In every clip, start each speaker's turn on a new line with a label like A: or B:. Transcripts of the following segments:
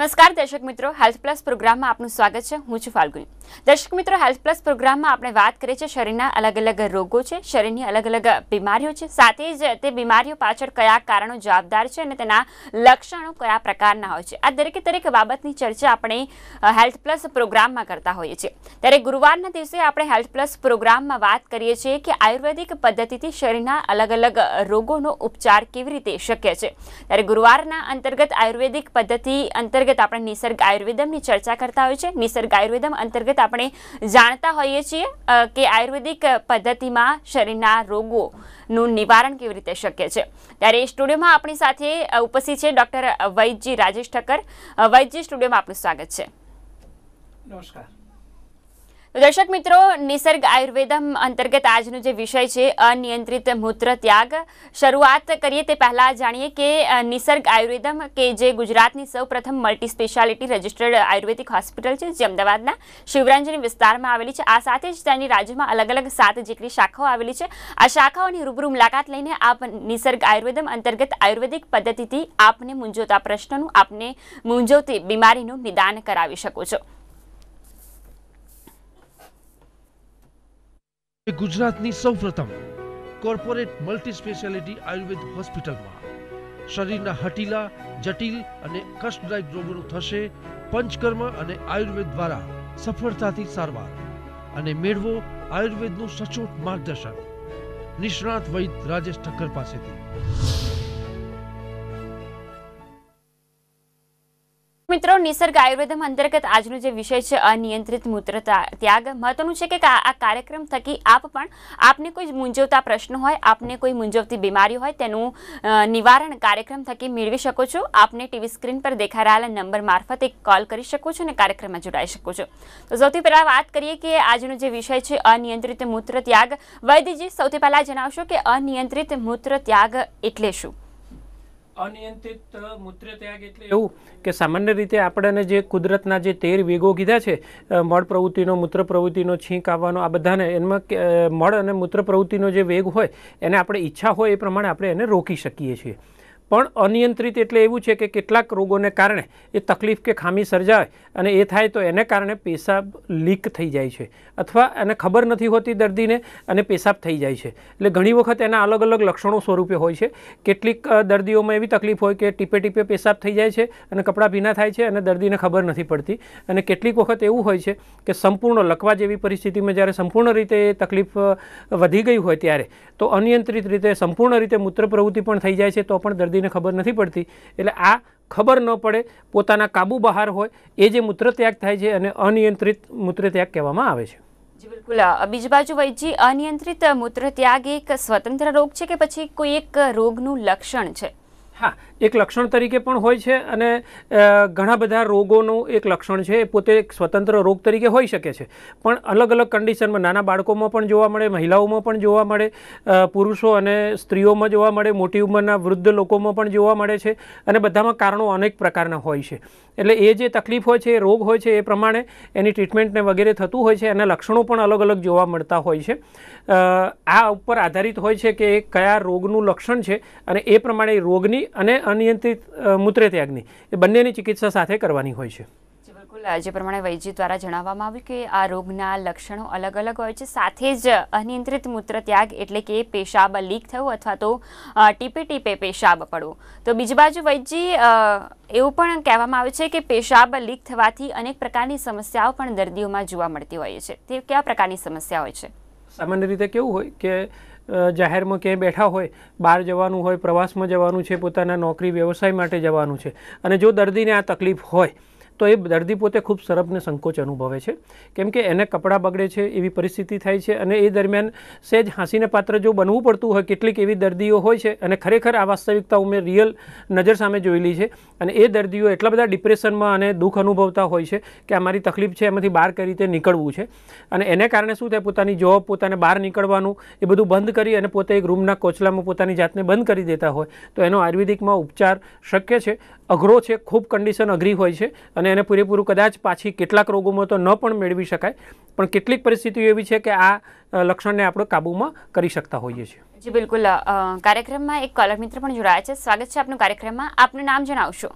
A: નમસ્કાર દર્શક મિત્રો હેલ્થ પ્લસ પ્રોગ્રામમાં આપનું સ્વાગત છે હું છું ફાલ્ગુની દર્શક મિત્રો હેલ્થ પ્લસ પ્રોગ્રામમાં આપણે વાત કરીએ છીએ શરીરના અલગ અલગ રોગો છે શરીરની અલગ અલગ બીમારીઓ છે સાથે જ તે બીમારીઓ પાછળ કયા કારણો જવાબદાર છે અને તેના લક્ષણો કયા પ્રકારના હોય છે આ દરેકે દરેક બાબતની ચર્ચા આપણે હેલ્થ પ્લસ પ્રોગ્રામમાં કરતા હોઈએ છીએ ત્યારે ગુરુવારના દિવસે આપણે હેલ્થ પ્લસ પ્રોગ્રામમાં વાત કરીએ છીએ કે આયુર્વેદિક પદ્ધતિથી શરીરના અલગ અલગ રોગોનો ઉપચાર કેવી રીતે શક્ય છે ત્યારે ગુરુવારના અંતર્ગત આયુર્વેદિક પદ્ધતિ અંતર્ગત આપણે નિસર્ગ આયુર્વેદમની ચર્ચા કરતા હોય છે નિસર્ગ આયુર્વેદમ અંતર્ગત આપણે જાણતા હોઈએ છીએ કે આયુર્વેદિક પદ્ધતિમાં શરીરના રોગોનું નિવારણ કેવી રીતે શક્ય છે ત્યારે સ્ટુડિયોમાં આપણી સાથે ઉપસ્થિત છે ડૉક્ટર વૈદજી રાજેશ ઠક્કર વૈદજી સ્ટુડિયોમાં આપનું સ્વાગત છે નમસ્કાર દર્શક મિત્રો નિસર્ગ આયુર્વેદમ અંતર્ગત આજનો જે વિષય છે અનિયંત્રિત મૂત્ર ત્યાગ શરૂઆત કરીએ તે પહેલાં જાણીએ કે નિસર્ગ આયુર્વેદમ કે જે ગુજરાતની સૌપ્રથમ multi speciality registered Ayurvedic hospital છે જે અમદાવાદના શિવરંજની વિસ્તારમાં આવેલી છે આ સાથે જ તેની રાજ્યમાં અલગ અલગ સાત જેટલી શાખાઓ આવેલી છે આ શાખાઓની રૂબરૂ મુલાકાત લઈને આપ નિસર્ગ આયુર્વેદમ અંતર્ગત આયુર્વેદિક પદ્ધતિથી આપને મૂંઝવતા પ્રશ્નનું આપને મૂંઝવતી બીમારીનું નિદાન કરાવી શકો છો
B: ગુજરાતની સૌપ્રથમ કોર્પોરેટ મલ્ટી સ્પેશિયાલિટી આયુર્વેદ હોસ્પિટલમાં શરીરના હટીલા જટિલ અને કષ્ટદાયક રોગોનું થશે પંચકર્મ અને આયુર્વેદ દ્વારા સફળતાથી સારવાર અને મેળવો આયુર્વેદનું સચોટ માર્ગદર્શન નિષ્ણાત વૈદ રાજેશ ઠક્કર પાસેથી
A: નિસર્ગ આયુર્વેદમ અંતર્ગત આજનો જે વિષય છે અનિયંત્રિત મૂત્ર ત્યાગ મહત્વનું છે કે આ કાર્યક્રમ થકી આપ પણ આપને કોઈ મૂંઝવતા પ્રશ્ન હોય આપને કોઈ મૂંઝવતી બીમારી હોય તેનું નિવારણ કાર્યક્રમ થકી મેળવી શકો છો આપને ટીવી સ્ક્રીન પર દેખાઈ રહેલા નંબર મારફતે કોલ કરી શકો છો અને કાર્યક્રમમાં જોડાઈ શકો છો તો સૌથી પહેલાં વાત કરીએ કે આજનો જે વિષય છે અનિયંત્રિત મૂત્ર ત્યાગ વૈદ્યજી સૌથી પહેલાં જણાવશો કે અનિયંત્રિત મૂત્ર ત્યાગ એટલે શું
B: અનિયંત્રિત મૂત્ર ત્યાગ એટલે એવું કે સામાન્ય રીતે આપણને જે કુદરતના જે તેર વેગો કીધા છે મળ પ્રવૃત્તિનો મૂત્ર પ્રવૃત્તિનો છીંક આવવાનો આ બધાને એમાં મળ અને મૂત્ર પ્રવૃત્તિનો જે વેગ હોય એને આપણે ઈચ્છા હોય એ પ્રમાણે આપણે એને રોકી શકીએ છીએ પણ અનિયંત્રિત એટલે એવું છે કે કેટલાક રોગોને કારણે એ તકલીફ કે ખામી સર્જાય અને એ થાય તો એને કારણે પેશાબ લીક થઈ જાય છે અથવા એને ખબર નથી હોતી દર્દીને અને પેશાબ થઈ જાય છે એટલે ઘણી વખત એના અલગ અલગ લક્ષણો સ્વરૂપે હોય છે કેટલીક દર્દીઓમાં એવી તકલીફ હોય કે ટીપે ટીપે પેશાબ થઈ જાય છે અને કપડાં ભીના થાય છે અને દર્દીને ખબર નથી પડતી અને કેટલીક વખત એવું હોય છે કે સંપૂર્ણ લકવા જેવી પરિસ્થિતિમાં જ્યારે સંપૂર્ણ રીતે તકલીફ વધી ગઈ હોય ત્યારે તો અનિયંત્રિત રીતે સંપૂર્ણ રીતે મૂત્ર પ્રવૃત્તિ પણ થઈ જાય છે તો પણ દર્દી સ્ત્રીને ખબર નથી પડતી એટલે આ ખબર ન પડે પોતાના કાબુ બહાર હોય એ જે મૂત્રત્યાગ થાય છે અને અનિયંત્રિત મૂત્રત્યાગ કહેવામાં આવે છે
A: જી બિલકુલ બીજી બાજુ વૈજી અનિયંત્રિત મૂત્રત્યાગ એક સ્વતંત્ર રોગ છે કે પછી કોઈ એક રોગનું લક્ષણ છે
B: હા એક લક્ષણ તરીકે પણ હોય છે અને ઘણા બધા રોગોનું એક લક્ષણ છે એ પોતે એક સ્વતંત્ર રોગ તરીકે હોઈ શકે છે પણ અલગ અલગ કન્ડિશનમાં નાના બાળકોમાં પણ જોવા મળે મહિલાઓમાં પણ જોવા મળે પુરુષો અને સ્ત્રીઓમાં જોવા મળે મોટી ઉંમરના વૃદ્ધ લોકોમાં પણ જોવા મળે છે અને બધામાં કારણો અનેક પ્રકારના હોય છે એટલે એ જે તકલીફ હોય છે એ રોગ હોય છે એ પ્રમાણે એની ટ્રીટમેન્ટને વગેરે થતું હોય છે એના લક્ષણો પણ અલગ અલગ જોવા મળતા હોય છે આ ઉપર આધારિત હોય છે કે એ કયા રોગનું લક્ષણ છે અને એ પ્રમાણે રોગની અને અનિયંત્રિત મૂત્રત્યાગની એ બંનેની ચિકિત્સા સાથે કરવાની હોય છે
A: બિલકુલ જે પ્રમાણે વૈજ્ય દ્વારા જણાવવામાં આવ્યું કે આ રોગના લક્ષણો અલગ અલગ હોય છે સાથે જ અનિયંત્રિત મૂત્ર ત્યાગ એટલે કે પેશાબ લીક થવું અથવા તો ટીપે ટીપે પેશાબ પડવો તો બીજી બાજુ વૈજ્ય એવું પણ કહેવામાં આવે છે કે પેશાબ લીક થવાથી અનેક પ્રકારની સમસ્યાઓ પણ દર્દીઓમાં જોવા મળતી હોય છે તે કયા પ્રકારની સમસ્યા હોય છે
B: સામાન્ય રીતે કેવું હોય કે જાહેરમાં ક્યાંય બેઠા હોય બહાર જવાનું હોય પ્રવાસમાં જવાનું છે પોતાના નોકરી વ્યવસાય માટે જવાનું છે અને જો દર્દીને આ તકલીફ હોય તો એ દર્દી પોતે ખૂબ સરપને સંકોચ અનુભવે છે કેમ કે એને કપડાં બગડે છે એવી પરિસ્થિતિ થાય છે અને એ દરમિયાન સહેજ હાંસીને પાત્ર જો બનવું પડતું હોય કેટલીક એવી દર્દીઓ હોય છે અને ખરેખર આ વાસ્તવિકતાઓ મેં રિયલ નજર સામે જોયેલી છે અને એ દર્દીઓ એટલા બધા ડિપ્રેશનમાં અને દુઃખ અનુભવતા હોય છે કે અમારી તકલીફ છે એમાંથી બહાર કઈ રીતે નીકળવું છે અને એને કારણે શું થાય પોતાની જોબ પોતાને બહાર નીકળવાનું એ બધું બંધ કરી અને પોતે એક રૂમના કોચલામાં પોતાની જાતને બંધ કરી દેતા હોય તો એનો આયુર્વેદિકમાં ઉપચાર શક્ય છે અઘરો છે ખૂબ કન્ડિશન અઘરી હોય છે અને એને પૂરેપૂરું કદાચ પાછી કેટલાક રોગોમાં તો ન પણ મેળવી શકાય પણ કેટલીક પરિસ્થિતિઓ એવી છે કે આ લક્ષણને આપણે કાબૂમાં કરી શકતા હોઈએ છીએ
A: જી બિલકુલ કાર્યક્રમમાં એક કોલર મિત્ર પણ જોડાયા છે સ્વાગત છે આપનું કાર્યક્રમમાં આપનું નામ જણાવશો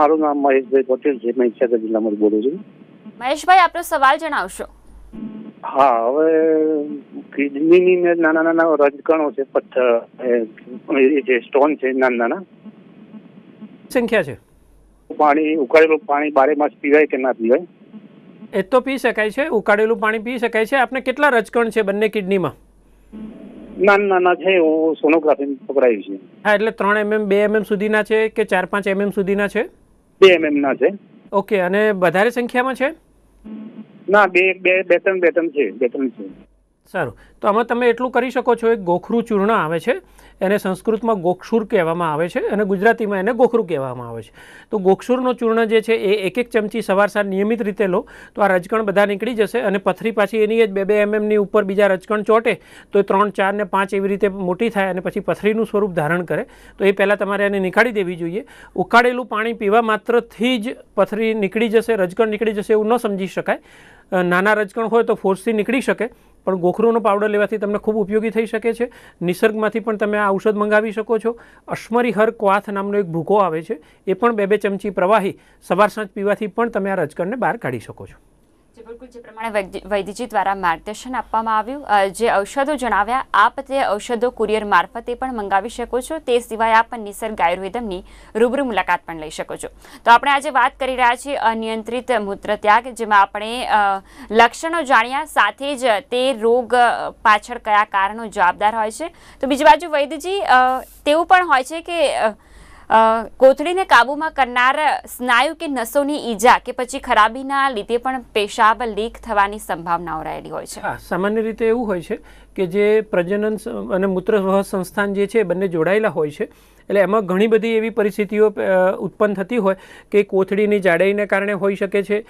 B: મારું નામ મહેશભાઈ પટેલ છે મેં ઈચ્છાગર જિલ્લામાંથી બોલું છું
A: મહેશભાઈ આપનો સવાલ જણાવશો
B: હા હવે કિડનીની નાના નાના રજકણો છે પથ્થર એ જે સ્ટોન છે નાના નાના સંખ્યા છે પાણી ઉકાળેલું પાણી બારે માસ પીવાય કે ના પીવાય એ તો પી શકાય છે ઉકાળેલું પાણી પી શકાય છે આપને કેટલા રજકણ છે બનને કિડનીમાં ના ના છે સોનોગ્રાફી માં તો કરાવી છે હા એટલે 3 mm 2 mm સુધી ના છે કે 4 5 mm સુધી ના છે 2 mm ના છે ઓકે અને વધારે સંખ્યામાં છે ના બે બે બે ત્રણ બે ત્રણ છે બે ત્રણ છે સારું તો આમાં તમે એટલું કરી શકો છો એક ગોખરું ચૂર્ણ આવે છે એને સંસ્કૃતમાં ગોક્ષુર કહેવામાં આવે છે અને ગુજરાતીમાં એને ગોખરું કહેવામાં આવે છે તો ગોક્ષુરનો ચૂર્ણ જે છે એ એક એક ચમચી સવાર સાંજ નિયમિત રીતે લો તો આ રજકણ બધા નીકળી જશે અને પથરી પાછી એની જ બે બે એમએમની ઉપર બીજા રજકણ ચોંટે તો એ ત્રણ ચાર ને પાંચ એવી રીતે મોટી થાય અને પછી પથરીનું સ્વરૂપ ધારણ કરે તો એ પહેલાં તમારે એને નીકાળી દેવી જોઈએ ઉકાળેલું પાણી પીવા માત્રથી જ પથરી નીકળી જશે રજકણ નીકળી જશે એવું ન સમજી શકાય નાના રજકણ હોય તો ફોર્સથી નીકળી શકે પણ ગોખરોનો પાવડર લેવાથી તમને ખૂબ ઉપયોગી થઈ શકે છે નિસર્ગમાંથી પણ તમે આ ઔષધ મંગાવી શકો છો અશ્મરીહર ક્વાથ નામનો એક ભૂકો આવે છે એ પણ બે બે ચમચી પ્રવાહી સવાર સાંજ પીવાથી પણ તમે આ રજકણને બહાર કાઢી શકો છો
A: બિલકુલ જે પ્રમાણે વૈદ્યજી દ્વારા માર્ગદર્શન આપવામાં આવ્યું જે ઔષધો જણાવ્યા આપ તે ઔષધો કુરિયર મારફતે પણ મંગાવી શકો છો તે સિવાય આપ નિસર્ગ આયુર્વેદમની રૂબરૂ મુલાકાત પણ લઈ શકો છો તો આપણે આજે વાત કરી રહ્યા છીએ અનિયંત્રિત મૂત્રત્યાગ જેમાં આપણે લક્ષણો જાણ્યા સાથે જ તે રોગ પાછળ કયા કારણો જવાબદાર હોય છે તો બીજી બાજુ વૈદ્યજી તેવું પણ હોય છે કે કોથળીને કાબૂમાં કરનાર સ્નાયુ કે નસોની ઈજા કે પછી ખરાબીના લીધે પણ પેશાબ લીક થવાની સંભાવનાઓ રહેલી હોય છે
B: સામાન્ય રીતે એવું હોય છે કે જે પ્રજનન અને મૂત્રવહ સંસ્થાન જે છે બંને જોડાયેલા હોય છે એટલે એમાં ઘણી બધી એવી પરિસ્થિતિઓ ઉત્પન્ન થતી હોય કે કોથળીની જાડાઈને કારણે હોઈ શકે છે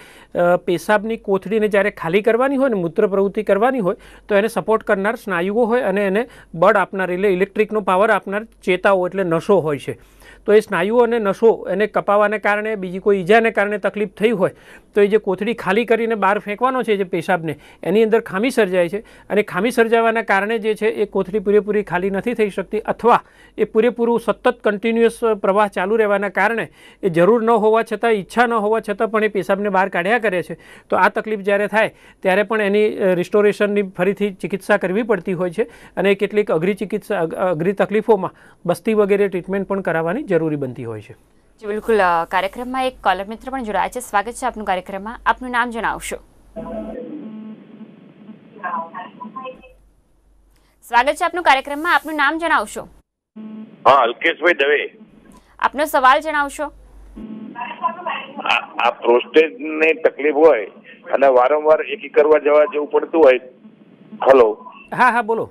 B: પેશાબની કોથળીને જ્યારે ખાલી કરવાની હોય ને મૂત્ર પ્રવૃત્તિ કરવાની હોય તો એને સપોર્ટ કરનાર સ્નાયુઓ હોય અને એને બળ આપનાર એટલે ઇલેક્ટ્રિકનો પાવર આપનાર ચેતાઓ એટલે નસો હોય છે તો એ સ્નાયુઓ અને નસો એને કપાવાને કારણે બીજી કોઈ ઈજાને કારણે તકલીફ થઈ હોય તો એ જે કોથળી ખાલી કરીને બહાર ફેંકવાનો છે જે પેશાબને એની અંદર ખામી સર્જાય છે અને ખામી સર્જાવાના કારણે જે છે એ કોથળી પૂરેપૂરી ખાલી નથી થઈ શકતી અથવા એ પૂરેપૂરું સતત કન્ટિન્યુઅસ પ્રવાહ ચાલુ રહેવાના કારણે એ જરૂર ન હોવા છતાં ઈચ્છા ન હોવા છતાં પણ એ પેશાબને બહાર કાઢ્યા કરે છે તો આ તકલીફ જ્યારે થાય ત્યારે પણ એની રિસ્ટોરેશનની ફરીથી ચિકિત્સા કરવી પડતી હોય છે અને કેટલીક અઘરી ચિકિત્સા અઘરી તકલીફોમાં બસ્તી વગેરે ટ્રીટમેન્ટ પણ કરાવવાની જરૂરી બનતી હોય
A: છે બિલકુલ કાર્યક્રમમાં એક કોલર મિત્ર પણ જોડાયા છે સ્વાગત છે આપનું કાર્યક્રમમાં આપનું નામ જણાવશો સ્વાગત છે આપનું કાર્યક્રમમાં આપનું નામ જણાવશો હા અલ્કેશભાઈ દવે આપનો સવાલ જણાવશો આ
B: ને તકલીફ હોય અને વારંવાર એકી કરવા જવા જેવું પડતું હોય હલો હા હા બોલો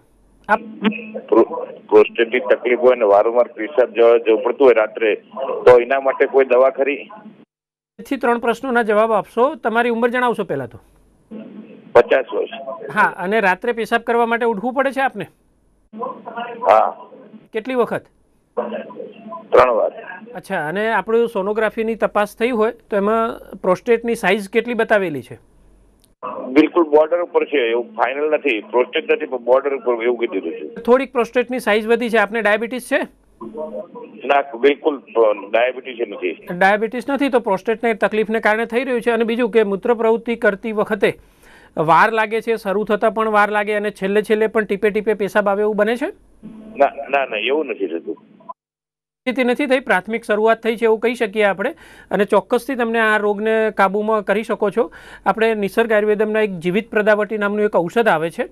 B: પ્રોસ્ટેટની તકલીફ હોય અને વારંવાર પેશાબ જવું પડતું હોય રાત્રે તો એના માટે કોઈ દવા ખરી પછી ત્રણ પ્રશ્નોના જવાબ આપશો તમારી ઉંમર જણાવશો પહેલા તો પચાસ વર્ષ હા અને રાત્રે પેશાબ કરવા માટે ઉઠવું પડે છે આપને હા કેટલી વખત ત્રણ વાર અચ્છા અને આપણું સોનોગ્રાફીની તપાસ થઈ હોય તો એમાં પ્રોસ્ટેટની સાઇઝ કેટલી બતાવેલી છે બિલકુલ બોર્ડર ઉપર છે એવું ફાઇનલ નથી પ્રોસ્ટેટ નથી પણ બોર્ડર ઉપર એવું કીધું છે થોડીક પ્રોસ્ટેટની સાઇઝ વધી છે આપને ડાયાબિટીસ છે ના બિલકુલ ડાયાબિટીસ નથી ડાયાબિટીસ નથી તો પ્રોસ્ટેટને તકલીફને કારણે થઈ રહ્યું છે અને બીજું કે મૂત્ર પ્રવૃત્તિ કરતી વખતે વાર લાગે છે શરૂ થતાં પણ વાર લાગે અને છેલ્લે છેલ્લે પણ ટીપે ટીપે પેશાબ આવે એવું બને છે ના ના ના એવું નથી થતું સ્થિતિ નથી થઈ પ્રાથમિક શરૂઆત થઈ છે એવું કહી શકીએ આપણે અને ચોક્કસથી તમને આ રોગને કાબૂમાં કરી શકો છો આપણે નિસર્ગ આયુર્વેદમના એક જીવિત પ્રદાવટી નામનું એક ઔષધ આવે છે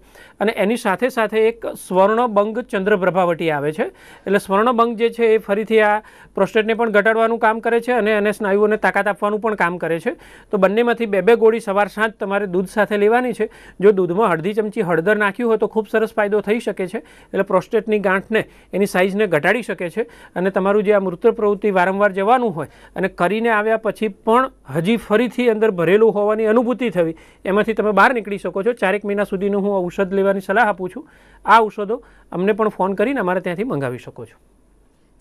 B: અને એની સાથે સાથે એક સ્વર્ણબંગ ચંદ્રપ્રભાવટી આવે છે એટલે સ્વર્ણબંગ જે છે એ ફરીથી આ પ્રોસ્ટેટને પણ ઘટાડવાનું કામ કરે છે અને એને સ્નાયુઓને તાકાત આપવાનું પણ કામ કરે છે તો બંનેમાંથી બે બે ગોળી સવાર સાંજ તમારે દૂધ સાથે લેવાની છે જો દૂધમાં હળદી ચમચી હળદર નાખ્યું હોય તો ખૂબ સરસ ફાયદો થઈ શકે છે એટલે પ્રોસ્ટેટની ગાંઠને એની સાઇઝને ઘટાડી શકે છે અને તમારું જે આ મૃત પ્રવૃત્તિ વારંવાર જવાનું હોય અને કરીને આવ્યા પછી પણ હજી ફરીથી અંદર ભરેલું હોવાની અનુભૂતિ થવી એમાંથી તમે બહાર નીકળી શકો છો ચારેક મહિના સુધીનું હું ઔષધ લેવાની સલાહ આપું છું આ ઔષધો અમને પણ ફોન કરીને અમારે ત્યાંથી મંગાવી શકો છો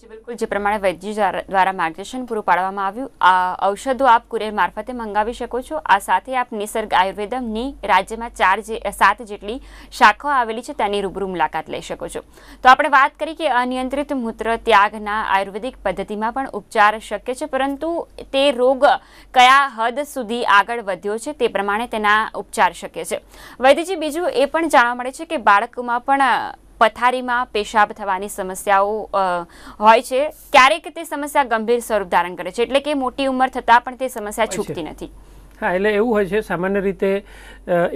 A: બિલકુલ જે પ્રમાણે વૈદ્ય દ્વારા માર્ગદર્શન પૂરું પાડવામાં આવ્યું આ ઔષધો આપ કુરિયર મારફતે મંગાવી શકો છો આ સાથે આપ નિસર્ગ આયુર્વેદમની રાજ્યમાં ચાર જે સાત જેટલી શાખાઓ આવેલી છે તેની રૂબરૂ મુલાકાત લઈ શકો છો તો આપણે વાત કરી કે અનિયંત્રિત મૂત્ર ત્યાગના આયુર્વેદિક પદ્ધતિમાં પણ ઉપચાર શક્ય છે પરંતુ તે રોગ કયા હદ સુધી આગળ વધ્યો છે તે પ્રમાણે તેના ઉપચાર શક્ય છે વૈદ્યજી બીજું એ પણ જાણવા મળે છે કે બાળકોમાં પણ પથારીમાં પેશાબ થવાની સમસ્યાઓ હોય છે ક્યારેક તે સમસ્યા ગંભીર સ્વરૂપ ધારણ કરે છે એટલે કે મોટી ઉંમર થતાં પણ તે સમસ્યા છૂટતી નથી
B: હા એટલે એવું હોય છે સામાન્ય રીતે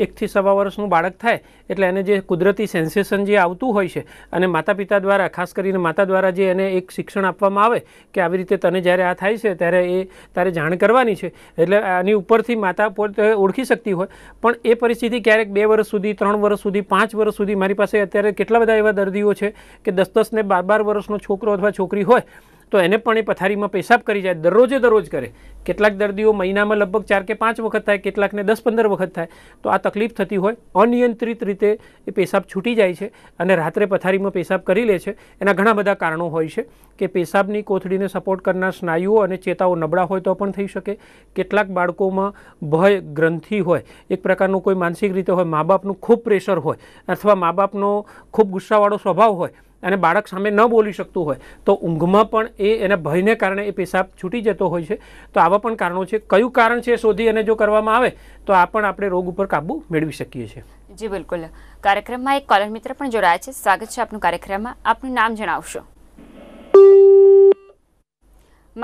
B: એકથી સવા વર્ષનું બાળક થાય એટલે એને જે કુદરતી સેન્સેશન જે આવતું હોય છે અને માતા પિતા દ્વારા ખાસ કરીને માતા દ્વારા જે એને એક શિક્ષણ આપવામાં આવે કે આવી રીતે તને જ્યારે આ થાય છે ત્યારે એ તારે જાણ કરવાની છે એટલે આની ઉપરથી માતા પોતે ઓળખી શકતી હોય પણ એ પરિસ્થિતિ ક્યારેક બે વર્ષ સુધી ત્રણ વર્ષ સુધી પાંચ વર્ષ સુધી મારી પાસે અત્યારે કેટલા બધા એવા દર્દીઓ છે કે દસ દસ ને બાર બાર વર્ષનો છોકરો અથવા છોકરી હોય તો એને પણ એ પથારીમાં પેશાબ કરી જાય દરરોજે દરરોજ કરે કેટલાક દર્દીઓ મહિનામાં લગભગ ચાર કે પાંચ વખત થાય કેટલાકને દસ પંદર વખત થાય તો આ તકલીફ થતી હોય અનિયંત્રિત રીતે એ પેશાબ છૂટી જાય છે અને રાત્રે પથારીમાં પેશાબ કરી લે છે એના ઘણા બધા કારણો હોય છે કે પેશાબની કોથળીને સપોર્ટ કરનાર સ્નાયુઓ અને ચેતાઓ નબળા હોય તો પણ થઈ શકે કેટલાક બાળકોમાં ભય ગ્રંથિ હોય એક પ્રકારનું કોઈ માનસિક રીતે હોય મા બાપનું ખૂબ પ્રેશર હોય અથવા મા બાપનો ખૂબ ગુસ્સાવાળો સ્વભાવ હોય અને બાળક સામે ન બોલી શકતું હોય તો ઊંઘમાં પણ એ એના ભયને કારણે એ પેશાબ છૂટી જતો હોય છે તો આવા પણ કારણો છે કયું કારણ છે શોધી અને જો કરવામાં આવે તો આ પણ આપણે રોગ ઉપર કાબુ મેળવી શકીએ છીએ
A: જી બિલકુલ કાર્યક્રમમાં એક કોલર મિત્ર પણ જોડાયા છે સ્વાગત છે આપનું કાર્યક્રમમાં આપનું નામ જણાવશો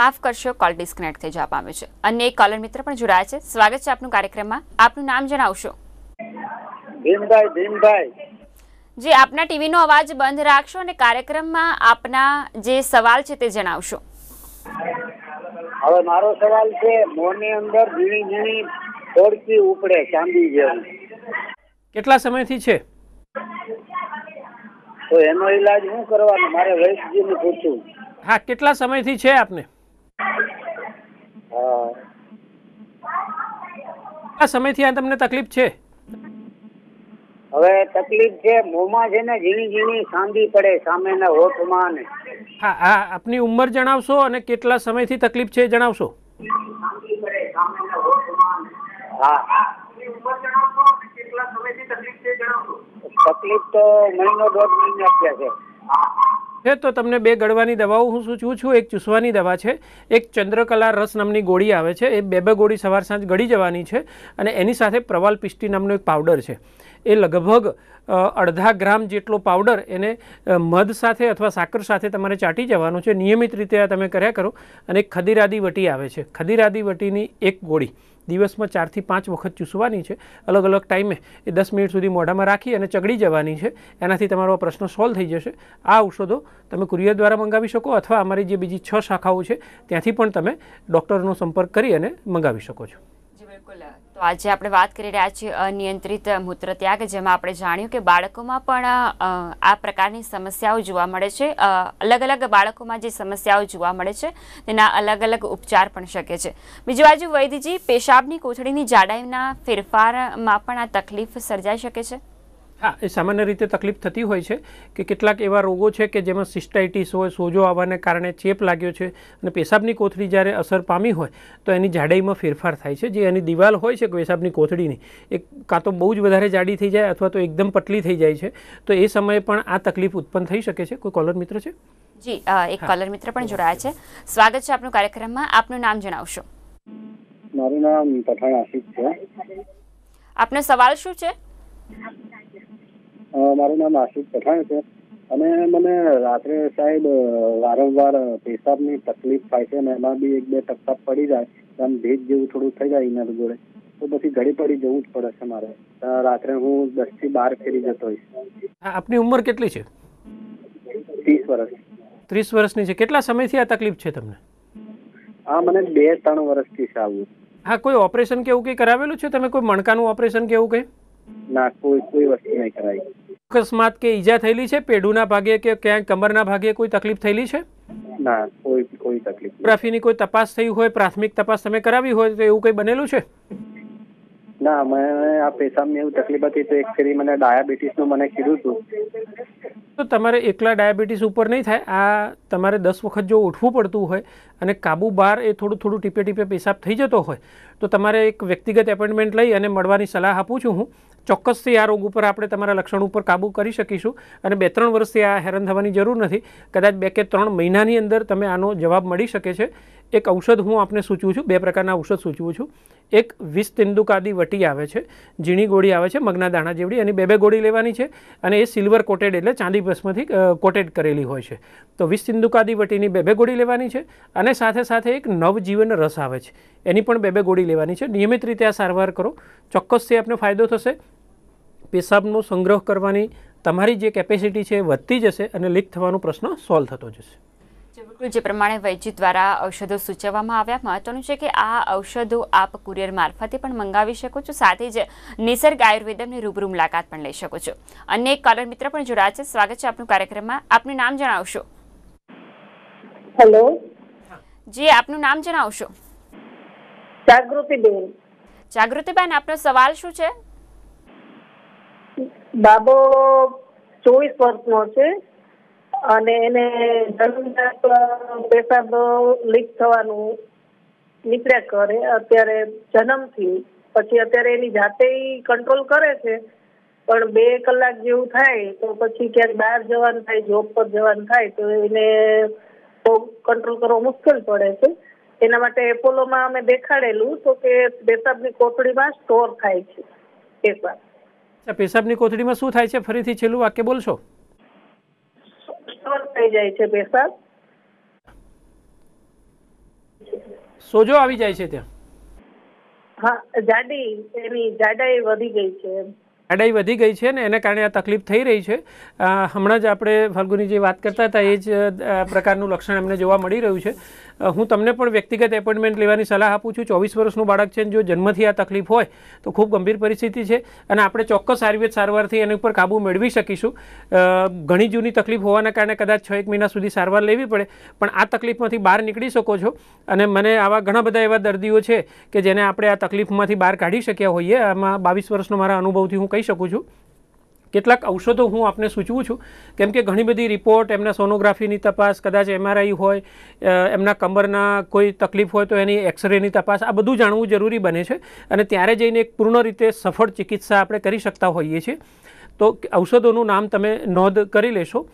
A: માફ કરશો કોલ ડિસ્કનેક્ટ થઈ જવા પામ્યો છે અને એક કોલર મિત્ર પણ જોડાયા છે સ્વાગત છે આપનું કાર્યક્રમમાં આપનું નામ જણાવશો ભીમભાઈ ભીમભાઈ જે આપના ટીવીનો અવાજ બંધ રાખશો અને કાર્યક્રમમાં આપના જે સવાલ છે તે જણાવશો
B: હવે મારો સવાલ છે મોની અંદર ઘણી ઝીણી ઓળખી ઉપડે ચાંદી જેવું કેટલા સમયથી છે તો એનો ઈલાજ શું કરવાનો મારે વૈદ્યજીને પૂછું હા કેટલા સમયથી છે આપને કેટલા સમયથી આ તમને તકલીફ છે હવે તકલીફ છે મોંમાં છે ને ઝીણી ઝીણી સાંધી પડે સામેના હોઠમાં ને હા હા આપની ઉંમર જણાવશો અને કેટલા સમયથી તકલીફ છે જણાવશો હા તકલીફ તો મહિનો દોઢ મહિના થયા છે છે તો તમને બે ગળવાની દવાઓ હું સૂચવું છું એક ચૂસવાની દવા છે એક ચંદ્રકલા રસ નામની ગોળી આવે છે એ બે બે ગોળી સવાર સાંજ ગળી જવાની છે અને એની સાથે પ્રવાલ પિસ્ટી નામનો એક પાવડર છે એ લગભગ અડધા ગ્રામ જેટલો પાવડર એને મધ સાથે અથવા સાકર સાથે તમારે ચાટી જવાનું છે નિયમિત રીતે આ તમે કર્યા કરો અને ખદીરાદી વટી આવે છે ખદીરાદી વટીની એક ગોળી દિવસમાં ચારથી પાંચ વખત ચૂસવાની છે અલગ અલગ ટાઈમે એ દસ મિનિટ સુધી મોઢામાં રાખી અને ચગડી જવાની છે એનાથી તમારો પ્રશ્ન સોલ્વ થઈ જશે આ ઔષધો તમે કુરિયર દ્વારા મંગાવી શકો અથવા અમારી જે બીજી છ શાખાઓ છે ત્યાંથી પણ તમે ડૉક્ટરનો સંપર્ક કરી અને મંગાવી શકો છો
A: જી બિલકુલ તો આજે આપણે વાત કરી રહ્યા છીએ અનિયંત્રિત મૂત્રત્યાગ જેમાં આપણે જાણ્યું કે બાળકોમાં પણ આ પ્રકારની સમસ્યાઓ જોવા મળે છે અલગ અલગ બાળકોમાં જે સમસ્યાઓ જોવા મળે છે તેના અલગ અલગ ઉપચાર પણ શકે છે બીજી બાજુ વૈદ્યજી પેશાબની કોથળીની જાડાઈના ફેરફારમાં પણ આ તકલીફ સર્જાઈ શકે છે
B: હા એ સામાન્ય રીતે તકલીફ થતી હોય છે કે કેટલાક એવા રોગો છે કે જેમાં સિસ્ટાઇટિસ હોય સોજો આવવાને કારણે ચેપ લાગ્યો છે અને પેશાબની કોથળી જ્યારે અસર પામી હોય તો એની જાડાઈમાં ફેરફાર થાય છે જે એની દિવાલ હોય છે પેશાબની કોથળીની એ કાં તો બહુ જ વધારે જાડી થઈ જાય અથવા તો એકદમ પતલી થઈ જાય છે તો એ સમયે પણ આ તકલીફ ઉત્પન્ન થઈ શકે છે કોઈ કોલર મિત્ર છે
A: જી એક કોલર મિત્ર પણ જોડાયા છે સ્વાગત છે આપનું કાર્યક્રમમાં આપનું નામ જણાવશો
B: મારું નામ પઠાણ આશિક છે
A: આપનો સવાલ શું છે
B: મારું નામ આશિષ પઠાણ છે અને મને રાત્રે સાહેબ વારંવાર પેશાબની તકલીફ થાય છે અને એમાં બી એક બે ટપટાપ પડી જાય આમ ભેજ જેવું થોડું થઈ જાય ઇનર જોડે તો પછી ઘડી પડી જવું જ પડે છે મારે રાત્રે હું દસ થી બાર ફેરી જતો હોઈશ આપની ઉંમર કેટલી છે ત્રીસ વર્ષ ત્રીસ વર્ષની છે કેટલા સમયથી આ તકલીફ છે તમને હા મને બે ત્રણ વર્ષથી છે આવું હા કોઈ ઓપરેશન કે એવું કંઈ કરાવેલું છે તમે કોઈ મણકાનું ઓપરેશન કે એવું કંઈ અકસ્માત કે ઈજા થયેલી છે પેડુના ભાગે કે ક્યાંય કમરના ભાગે કોઈ તકલીફ થયેલી છે ના કોઈ કોઈ તકલીફ ટ્રાફીની કોઈ તપાસ થઈ હોય પ્રાથમિક તપાસ તમે કરાવી હોય તો એવું કંઈ બનેલું છે ના મને આ પેશાબની એવું તકલીફ હતી તો એક ફેરી મને ડાયાબિટીસનું મને કીધું હતું તો તમારે એકલા ડાયાબિટીસ ઉપર નહીં થાય આ તમારે દસ વખત જો ઉઠવું પડતું હોય અને કાબુ બહાર એ થોડું થોડું ટીપે ટીપે પેશાબ થઈ જતો હોય તો તમારે એક વ્યક્તિગત એપોઇન્ટમેન્ટ લઈ અને મળવાની સલાહ આપું છું હું ચોક્કસથી આ રોગ ઉપર આપણે તમારા લક્ષણ ઉપર કાબૂ કરી શકીશું અને બે ત્રણ વર્ષથી આ હેરાન થવાની જરૂર નથી કદાચ બે કે ત્રણ મહિનાની અંદર તમે આનો જવાબ મળી શકે છે એક ઔષધ હું આપને સૂચવું છું બે પ્રકારના ઔષધ સૂચવું છું એક વીસ તિંદુકાદી વટી આવે છે ઝીણી ગોળી આવે છે મગના દાણા જેવડી એની બે બે ગોળી લેવાની છે અને એ સિલ્વર કોટેડ એટલે ચાંદી ભસ્મથી કોટેડ કરેલી હોય છે તો વીસ તેંદુકાદી વટીની બે બે ગોળી લેવાની છે અને સાથે સાથે એક નવજીવન રસ આવે છે એની પણ બે બે ગોળી લેવાની છે નિયમિત રીતે આ સારવાર કરો ચોક્કસથી આપને ફાયદો થશે પેશાબનો સંગ્રહ કરવાની તમારી જે કેપેસિટી છે વધતી જશે અને લીક થવાનો પ્રશ્ન સોલ્વ થતો
A: જશે જે પ્રમાણે વૈજ્ય દ્વારા ઔષધો સૂચવવામાં આવ્યા મહત્વનું છે કે આ ઔષધો આપ કુરિયર મારફતે પણ મંગાવી શકો છો સાથે જ નિસર્ગ આયુર્વેદમની રૂબરૂ મુલાકાત પણ લઈ શકો છો અને એક કોલર મિત્ર પણ જોડાયા છે સ્વાગત છે આપનું કાર્યક્રમમાં આપનું નામ જણાવશો હેલો જી આપનું નામ જણાવશો જાગૃતિબેન જાગૃતિબેન આપનો સવાલ શું છે
B: બાબો ચોવીસ વર્ષનો છે અને એને
A: જન્મજાત
B: પેશાબ લીક થવાનું નીકળ્યા કરે અત્યારે જન્મથી પછી અત્યારે એની જાતે કંટ્રોલ કરે છે પણ બે કલાક જેવું થાય તો પછી ક્યાંક બહાર જવાનું થાય જોબ પર જવાનું થાય તો એને કંટ્રોલ કરવો મુશ્કેલ પડે છે એના માટે એપોલોમાં અમે દેખાડેલું તો કે પેશાબની કોથળીમાં સ્ટોર થાય છે વાર અચ્છા પેશાબની કોથળીમાં શું થાય છે ફરીથી છેલ્લું વાક્ય બોલશો સોજો આવી જાય છે ત્યાં જાડાઈ વધી ગઈ છે ને એને કારણે આ તકલીફ થઈ રહી છે હમણાં જ આપણે ફલ્ગુની જે વાત કરતા હતા એ જ પ્રકારનું લક્ષણ એમને જોવા મળી રહ્યું છે હું તમને પણ વ્યક્તિગત એપોઇન્ટમેન્ટ લેવાની સલાહ આપું છું ચોવીસ વર્ષનું બાળક છે જો જન્મથી આ તકલીફ હોય તો ખૂબ ગંભીર પરિસ્થિતિ છે અને આપણે ચોક્કસ આયુર્વેદ સારવારથી એની ઉપર કાબૂ મેળવી શકીશું ઘણી જૂની તકલીફ હોવાના કારણે કદાચ છ એક મહિના સુધી સારવાર લેવી પડે પણ આ તકલીફમાંથી બહાર નીકળી શકો છો અને મને આવા ઘણા બધા એવા દર્દીઓ છે કે જેને આપણે આ તકલીફમાંથી બહાર કાઢી શક્યા હોઈએ આમાં બાવીસ વર્ષનો મારા અનુભવથી હું કહી શકું છું કેટલાક ઔષધો હું આપને સૂચવું છું કેમ કે ઘણી બધી રિપોર્ટ એમના સોનોગ્રાફીની તપાસ કદાચ એમઆરઆઈ હોય એમના કમરના કોઈ તકલીફ હોય તો એની એક્સરેની તપાસ આ બધું જાણવું જરૂરી બને છે અને ત્યારે જઈને એક પૂર્ણ રીતે સફળ ચિકિત્સા આપણે કરી શકતા હોઈએ છીએ તો ઔષધોનું નામ તમે નોંધ કરી લેશો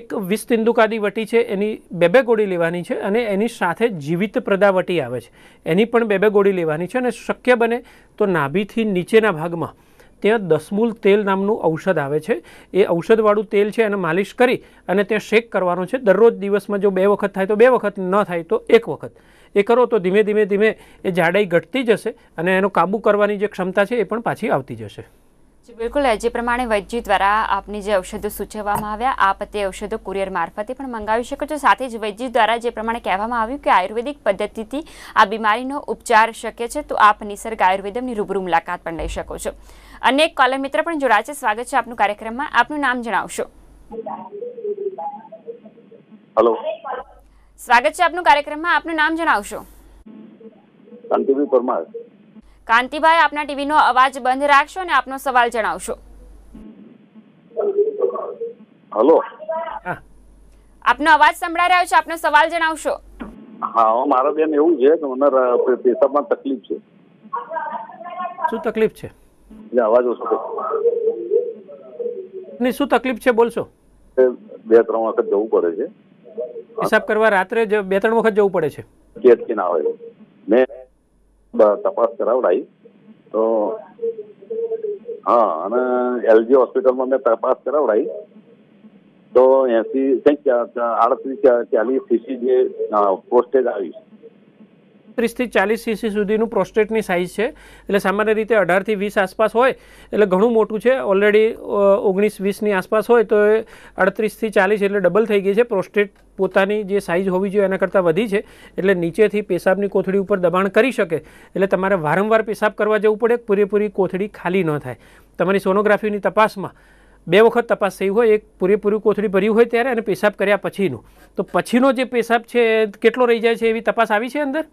B: એક વિસ તિંદુકાદી વટી છે એની બે બે ગોળી લેવાની છે અને એની સાથે જીવિત પ્રદાવટી આવે છે એની પણ બે બે ગોળી લેવાની છે અને શક્ય બને તો નાભીથી નીચેના ભાગમાં ત્યાં દસમૂલ તેલ નામનું ઔષધ આવે છે એ ઔષધવાળું તેલ છે એને માલિશ કરી અને ત્યાં શેક કરવાનો છે દરરોજ દિવસમાં જો બે વખત થાય તો બે વખત ન થાય તો એક વખત એ કરો તો ધીમે ધીમે ધીમે એ જાડાઈ ઘટતી જશે અને એનો કાબૂ કરવાની જે ક્ષમતા છે એ પણ પાછી આવતી જશે
A: બિલકુલ જે પ્રમાણે વૈદ્ય દ્વારા આપની જે ઔષધો સૂચવવામાં આવ્યા આપ તે ઔષધો કુરિયર મારફતે પણ મંગાવી શકો છો સાથે જ વૈદ્ય દ્વારા જે પ્રમાણે કહેવામાં આવ્યું કે આયુર્વેદિક પદ્ધતિથી આ બીમારીનો ઉપચાર શક્ય છે તો આપ નિસર્ગ આયુર્વેદમની રૂબરૂ મુલાકાત પણ લઈ શકો છો અનેક કોલમ મિત્ર પણ જોડાય છે સ્વાગત છે આપનું કાર્યક્રમમાં આપનું નામ જણાવશો હેલો સ્વાગત છે આપનું કાર્યક્રમમાં આપનું નામ જણાવશો શાંતિભાઈ પરમાર કાંતિભાઈ આપના ટીવીનો અવાજ બંધ રાખશો અને આપનો સવાલ જણાવશો હલો આપનો અવાજ સંભળાઈ રહ્યો છે આપનો સવાલ જણાવશો
B: હા મારા બેન એવું છે કે મને પેશાબમાં તકલીફ છે શું તકલીફ છે અવાજ ઓછો ની શું તકલીફ છે બોલશો બે ત્રણ વખત જવું પડે છે હિસાબ કરવા રાત્રે બે ત્રણ વખત જવું પડે છે ના આવે મેં તપાસ કરાવડાવી તો હા અને એલજી હોસ્પિટલમાં મેં તપાસ કરાવડાવી તો એસી કંઈક આડત્રીસ ચાલીસ સીસી જે પોસ્ટેજ આવી ત્રીસથી ચાલીસ સીસી સુધીનું પ્રોસ્ટેટની સાઇઝ છે એટલે સામાન્ય રીતે અઢારથી વીસ આસપાસ હોય એટલે ઘણું મોટું છે ઓલરેડી ઓગણીસ વીસની આસપાસ હોય તો એ અડત્રીસથી ચાલીસ એટલે ડબલ થઈ ગઈ છે પ્રોસ્ટેટ પોતાની જે સાઇઝ હોવી જોઈએ એના કરતાં વધી છે એટલે નીચેથી પેશાબની કોથળી ઉપર દબાણ કરી શકે એટલે તમારે વારંવાર પેશાબ કરવા જવું પડે પૂરેપૂરી કોથળી ખાલી ન થાય તમારી સોનોગ્રાફીની તપાસમાં બે વખત તપાસ થઈ હોય એક પૂરેપૂરી કોથળી ભરી હોય ત્યારે અને પેશાબ કર્યા પછીનું તો પછીનો જે પેશાબ છે કેટલો રહી જાય છે એવી તપાસ આવી છે અંદર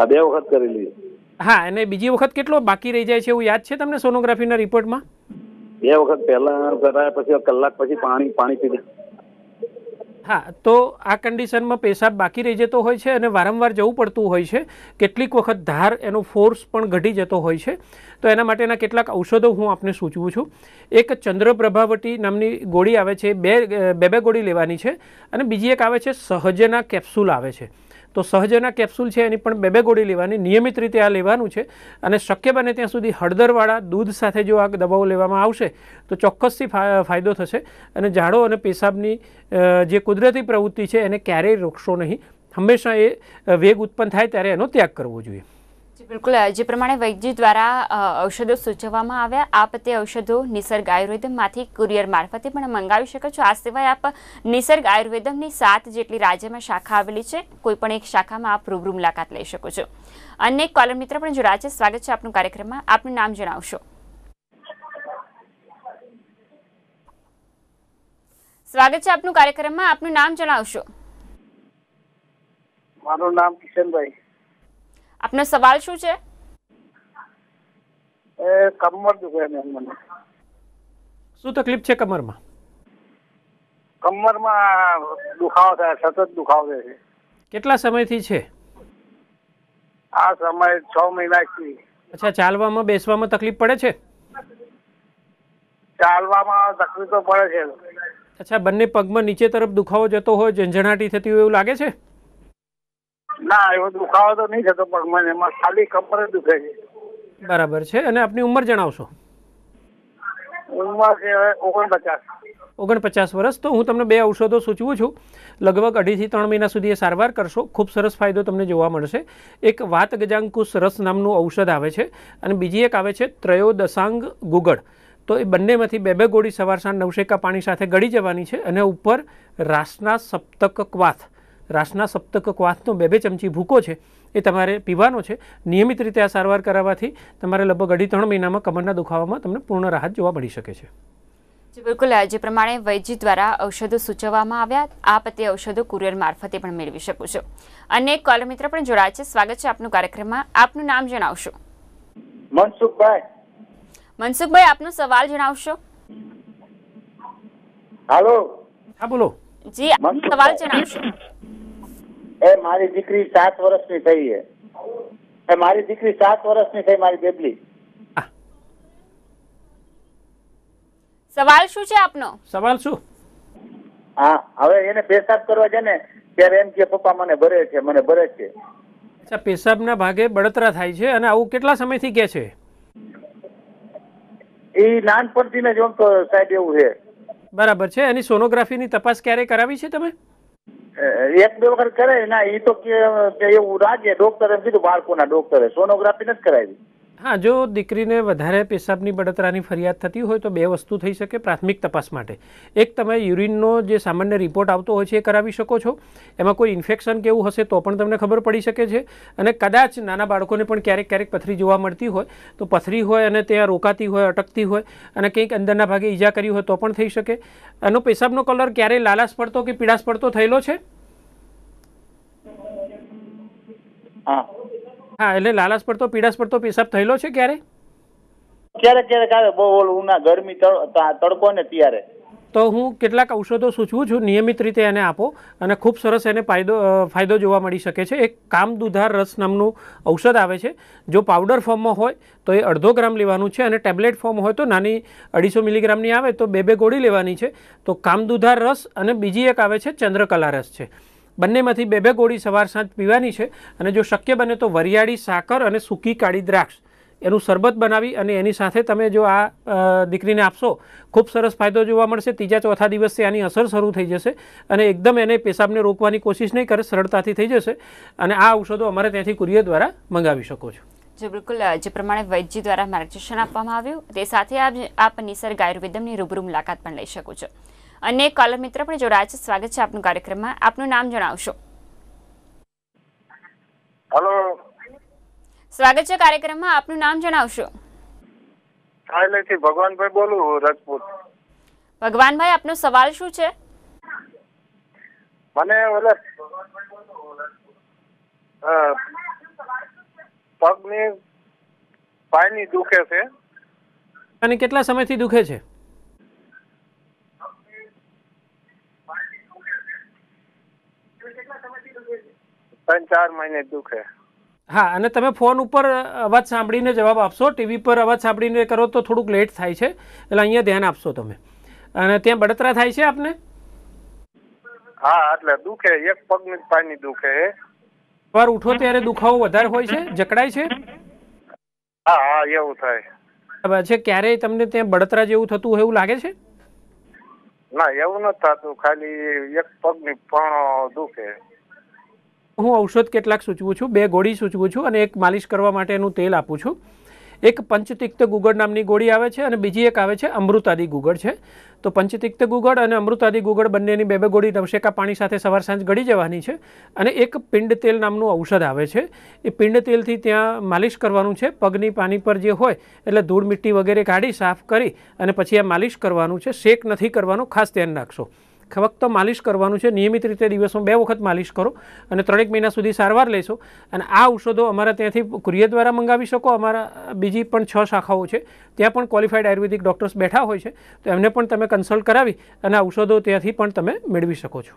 B: આ બે વખત કરેલી હા અને બીજી વખત કેટલો બાકી રહી જાય છે એવું યાદ છે તમને સોનોગ્રાફીના રિપોર્ટમાં બે વખત પહેલા કરાયા પછી કલાક પછી પાણી પાણી પીધું હા તો આ કન્ડિશનમાં પેશાબ બાકી રહી જતો હોય છે અને વારંવાર જવું પડતું હોય છે કેટલીક વખત ધાર એનો ફોર્સ પણ ઘટી જતો હોય છે તો એના માટેના કેટલાક ઔષધો હું આપને સૂચવું છું એક ચંદ્રપ્રભાવટી નામની ગોળી આવે છે બે બે બે ગોળી લેવાની છે અને બીજી એક આવે છે સહજના કેપ્સ્યુલ આવે છે તો સહજના કેપ્સ્યુલ છે એની પણ બે બે ગોળી લેવાની નિયમિત રીતે આ લેવાનું છે અને શક્ય બને ત્યાં સુધી હળદરવાળા દૂધ સાથે જો આ દવાઓ લેવામાં આવશે તો ચોક્કસથી ફાયદો થશે અને ઝાડો અને પેશાબની જે કુદરતી પ્રવૃત્તિ છે એને ક્યારેય રોકશો નહીં હંમેશા એ વેગ ઉત્પન્ન થાય ત્યારે એનો ત્યાગ કરવો જોઈએ
A: બિલકુલ જે પ્રમાણે વૈદ્ય દ્વારા ઔષધો સૂચવવામાં આવ્યા આપ તે ઔષધો નિસર્ગ આયુર્વેદમમાંથી કુરિયર મારફતે પણ મંગાવી શકો છો આ સિવાય આપ નિસર્ગ આયુર્વેદમની સાત જેટલી રાજ્યમાં શાખા આવેલી છે કોઈપણ એક શાખામાં આપ રૂબરૂ મુલાકાત લઈ શકો છો અન્ય કોલર મિત્ર પણ જોડાયા છે સ્વાગત છે આપનું કાર્યક્રમમાં આપનું નામ જણાવશો સ્વાગત છે આપનું કાર્યક્રમમાં આપનું નામ જણાવશો
B: મારું નામ કિશનભાઈ
A: આપનો સવાલ શું છે
B: એ કમર દુખે છે મને શું તકલીફ છે કમરમાં કમરમાં દુખાવો થાય સતત દુખાવો થાય છે કેટલા સમયથી છે આ સમય છ મહિનાથી અચ્છા ચાલવામાં બેસવામાં તકલીફ પડે છે ચાલવામાં તકલીફ તો પડે છે અચ્છા બંને પગમાં નીચે તરફ દુખાવો જતો હોય ઝંઝણાટી થતી હોય એવું લાગે છે ના એવો દુખાવો તો નહીં થતો પણ મને એમાં ખાલી કમર દુખે છે બરાબર છે અને આપની ઉંમર જણાવશો ઉંમર છે ઓગણપચાસ ઓગણપચાસ વર્ષ તો હું તમને બે ઔષધો સૂચવું છું લગભગ અઢીથી ત્રણ મહિના સુધી એ સારવાર કરશો ખૂબ સરસ ફાયદો તમને જોવા મળશે એક વાત ગજાંકુશ રસ નામનું ઔષધ આવે છે અને બીજી એક આવે છે ત્રયોદશાંગ ગુગળ તો એ બંનેમાંથી બે બે ગોળી સવાર સાંજ નવશેકા પાણી સાથે ગળી જવાની છે અને ઉપર રાસના સપ્તક ક્વાથ રાસના સપ્તક ક્વાથનો બે બે ચમચી ભૂકો છે એ તમારે પીવાનો છે નિયમિત રીતે આ સારવાર કરાવવાથી તમારે લગભગ અઢી ત્રણ મહિનામાં કમરના દુખાવામાં તમને પૂર્ણ રાહત જોવા મળી શકે
A: છે બિલકુલ જે પ્રમાણે વૈદ્ય દ્વારા ઔષધો સૂચવવામાં આવ્યા આપ તે ઔષધો કુરિયર મારફતે પણ મેળવી શકો છો અને કોલર મિત્ર પણ જોડાયા છે સ્વાગત છે આપનું કાર્યક્રમમાં આપનું નામ જણાવશો
B: મનસુખભાઈ
A: મનસુખભાઈ આપનો સવાલ જણાવશો હાલો હા બોલો જી આપનો સવાલ જણાવશો
B: એ મારી દીકરી સાત વર્ષની થઈ છે એ મારી દીકરી સાત વર્ષની થઈ મારી બેબલી
A: સવાલ શું છે આપનો
B: સવાલ શું હા હવે એને પેશાબ કરવા જાય ને ત્યારે એમ કે પપ્પા મને ભરે છે મને ભરે છે અચ્છા પેશાબના ભાગે બળતરા થાય છે અને આવું કેટલા સમયથી કે છે એ નાનપણથી ને જોમ તો સાહેબ એવું છે બરાબર છે એની સોનોગ્રાફીની તપાસ ક્યારે કરાવી છે તમે એક બે વખત કરાય ના એ તો કે એવું લાગે ડોક્ટરે કીધું બાળકોના ડોક્ટરે સોનોગ્રાફી નથી કરાવી હા જો દીકરીને વધારે પેશાબની બળતરાની ફરિયાદ થતી હોય તો બે વસ્તુ થઈ શકે પ્રાથમિક તપાસ માટે એક તમે યુરિનનો જે સામાન્ય રિપોર્ટ આવતો હોય છે એ કરાવી શકો છો એમાં કોઈ ઇન્ફેક્શન કેવું હશે તો પણ તમને ખબર પડી શકે છે અને કદાચ નાના બાળકોને પણ ક્યારેક ક્યારેક પથરી જોવા મળતી હોય તો પથરી હોય અને ત્યાં રોકાતી હોય અટકતી હોય અને કંઈક અંદરના ભાગે ઈજા કરી હોય તો પણ થઈ શકે આનો પેશાબનો કલર ક્યારે લાલાશ પડતો કે પીડાશ પડતો થયેલો છે હા હા એટલે લાલાસ પડતો પીડાસ પડતો પેશાબ થયેલો છે ક્યારે ક્યારે ક્યારેક આવે બહુ ઓલું ઉના ગરમી તડકો ને ત્યારે તો હું કેટલાક ઔષધો સૂચવું છું નિયમિત રીતે એને આપો અને ખૂબ સરસ એને ફાયદો ફાયદો જોવા મળી શકે છે એક કામ દુધાર રસ નામનું ઔષધ આવે છે જો પાવડર ફોર્મમાં હોય તો એ અડધો ગ્રામ લેવાનું છે અને ટેબ્લેટ ફોર્મ હોય તો નાની અઢીસો મિલીગ્રામની આવે તો બે બે ગોળી લેવાની છે તો કામ દુધાર રસ અને બીજી એક આવે છે ચંદ્રકલા રસ છે બંનેમાંથી બે બે ગોળી સવાર સાંજ પીવાની છે અને જો શક્ય બને તો વરિયાળી સાકર અને સૂકી કાળી દ્રાક્ષ એનું શરબત બનાવી અને એની સાથે તમે જો આ દીકરીને આપશો ખૂબ સરસ ફાયદો જોવા મળશે ત્રીજા ચોથા દિવસથી આની અસર શરૂ થઈ જશે અને એકદમ એને પેશાબને રોકવાની કોશિશ નહીં કરે સરળતાથી થઈ જશે અને આ ઔષધો અમારે ત્યાંથી કુરિયર દ્વારા મંગાવી શકો છો
A: જે બિલકુલ જે પ્રમાણે વૈદ્ય દ્વારા માર્ગદર્શન આપવામાં આવ્યું તે સાથે આપ નિસર્ગ આયુર્વેદમની રૂબરૂ મુલાકાત પણ લઈ શકો છો અને કોલમ મિત્ર પણ જોડાયા છે સ્વાગત છે આપનું કાર્યક્રમમાં આપનું નામ જણાવશો હેલો સ્વાગત છે કાર્યક્રમમાં આપનું નામ જણાવશો
B: સાયલેથી ભગવાનભાઈ બોલું રાજપૂત
A: ભગવાનભાઈ આપનો સવાલ શું છે મને ઓલે પગની
B: પાયની દુખે છે અને કેટલા સમયથી દુખે છે ત્રણ ચાર મહિને દુખે હા અને તમે ફોન ઉપર અવાજ સાંભળીને જવાબ આપશો ટીવી પર અવાજ સાંભળીને કરો તો થોડુંક લેટ થાય છે એટલે અહીંયા ધ્યાન આપશો તમે અને ત્યાં બળતરા થાય છે આપને હા એટલે દુખે એક પગની પાણી દુખે પર ઉઠો ત્યારે દુખાવો વધારે હોય છે જકડાય છે હા હા એવું થાય છે ક્યારેય તમને ત્યાં બળતરા જેવું થતું હોય એવું લાગે છે ના એવું નથી થતું ખાલી એક પગ પગની પણ દુખે હું ઔષધ કેટલાક સૂચવું છું બે ગોળી સૂચવું છું અને એક માલિશ કરવા માટેનું તેલ આપું છું એક પંચતિક્ત ગુગળ નામની ગોળી આવે છે અને બીજી એક આવે છે અમૃતાદી ગુગળ છે તો પંચતિક્ત ગુગળ અને અમૃતાદી ગુગળ બંનેની બે બે ગોળી નવશેકા પાણી સાથે સવાર સાંજ ગળી જવાની છે અને એક પિંડ તેલ નામનું ઔષધ આવે છે એ પિંડ તેલથી ત્યાં માલિશ કરવાનું છે પગની પાણી પર જે હોય એટલે ધૂળ મીઠી વગેરે કાઢી સાફ કરી અને પછી આ માલિશ કરવાનું છે શેક નથી કરવાનું ખાસ ધ્યાન રાખશો ફક્ત માલિશ કરવાનું છે નિયમિત રીતે દિવસમાં બે વખત માલિશ કરો અને ત્રણેક મહિના સુધી સારવાર લેશો અને આ ઔષધો અમારા ત્યાંથી કુરિયર દ્વારા મંગાવી શકો અમારા બીજી પણ છ શાખાઓ છે ત્યાં પણ ક્વોલિફાઈડ આયુર્વેદિક ડૉક્ટર્સ બેઠા હોય છે તો એમને પણ તમે કન્સલ્ટ કરાવી અને ઔષધો ત્યાંથી પણ તમે મેળવી શકો છો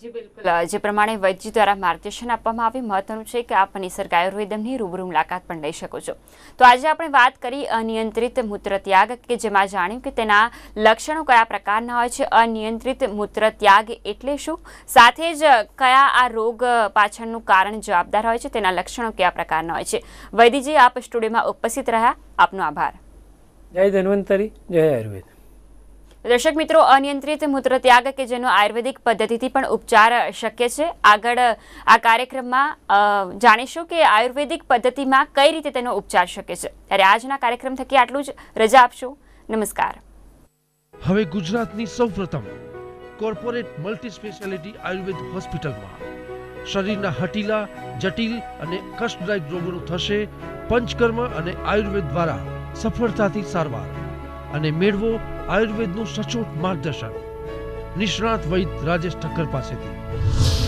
A: જી બિલકુલ જે પ્રમાણે વૈદ્ય દ્વારા માર્ગદર્શન આપવામાં આવે મહત્વનું છે કે આપ નિસર્ગ આયુર્વેદમની રૂબરૂ મુલાકાત પણ લઈ શકો છો તો આજે આપણે વાત કરી અનિયંત્રિત મૂત્ર ત્યાગ કે જેમાં જાણ્યું કે તેના લક્ષણો કયા પ્રકારના હોય છે અનિયંત્રિત મૂત્ર ત્યાગ એટલે શું સાથે જ કયા આ રોગ પાછળનું કારણ જવાબદાર હોય છે તેના લક્ષણો કયા પ્રકારના હોય છે વૈદ્યજી આપ સ્ટુડિયોમાં ઉપસ્થિત રહ્યા આપનો આભાર
B: જય ધન્વંતરી જય આયુર્વેદ
A: દર્શક મિત્રો અનિયંત્રિત મૂત્રત્યાગ કે જેનો આયુર્વેદિક પદ્ધતિથી પણ ઉપચાર શક્ય છે આગળ આ કાર્યક્રમમાં જાણીશું કે આયુર્વેદિક પદ્ધતિમાં કઈ રીતે તેનો ઉપચાર શક્ય છે ત્યારે આજના કાર્યક્રમ થકી આટલું જ રજા આપશો નમસ્કાર
B: હવે ગુજરાતની સૌપ્રથમ કોર્પોરેટ મલ્ટી સ્પેશિયાલિટી આયુર્વેદ હોસ્પિટલમાં શરીરના હટીલા જટિલ અને કષ્ટદાયક રોગોનું થશે પંચકર્મ અને આયુર્વેદ દ્વારા સફળતાથી સારવાર અને મેળવો આયુર્વેદનું
A: સચોટ માર્ગદર્શન નિષ્ણાત વૈદ રાજેશ ઠક્કર પાસેથી